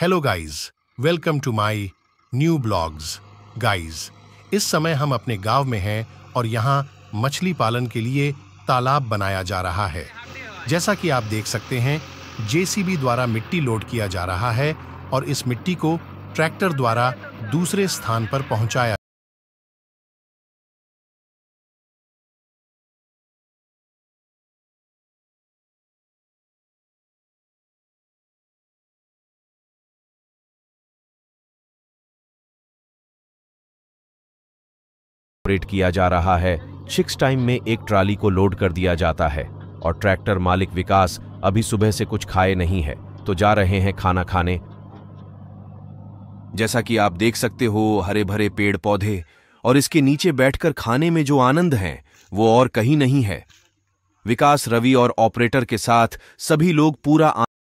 hello guys welcome to my new blogs guys इस समय हम अपने गांव में हैं और यहाँ मछली पालन के लिए तालाब बनाया जा रहा है जैसा कि आप देख सकते हैं जेसीबी द्वारा मिट्टी लोड किया जा रहा है और इस मिट्टी को ट्रैक्टर द्वारा दूसरे स्थान पर पहुंचाया ऑपरेट किया जा रहा है सिक्स टाइम में एक ट्राली को लोड कर दिया जाता है और ट्रैक्टर मालिक विकास अभी सुबह से कुछ खाए नहीं है तो जा रहे हैं खाना खाने जैसा कि आप देख सकते हो हरे भरे पेड़ पौधे और इसके नीचे बैठकर खाने में जो आनंद है वो और कहीं नहीं है विकास रवि और ऑपरेटर के साथ सभी लोग पूरा